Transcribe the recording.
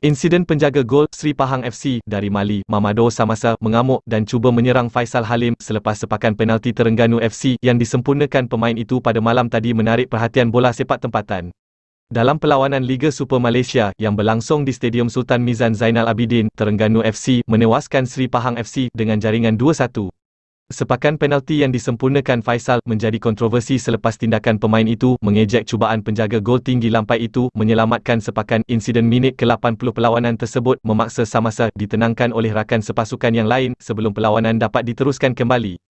Insiden penjaga gol Sri Pahang FC dari Mali, Mamado Samasa, mengamuk dan cuba menyerang Faisal Halim selepas sepakan penalti Terengganu FC yang disempurnakan pemain itu pada malam tadi menarik perhatian bola sepak tempatan. Dalam perlawanan Liga Super Malaysia yang berlangsung di Stadium Sultan Mizan Zainal Abidin, Terengganu FC menewaskan Sri Pahang FC dengan jaringan 2-1. Sepakan penalti yang disempurnakan Faisal menjadi kontroversi selepas tindakan pemain itu mengejek cubaan penjaga gol tinggi lampai itu menyelamatkan sepakan insiden minit ke-80 perlawanan tersebut memaksa samasa ditenangkan oleh rakan sepasukan yang lain sebelum perlawanan dapat diteruskan kembali.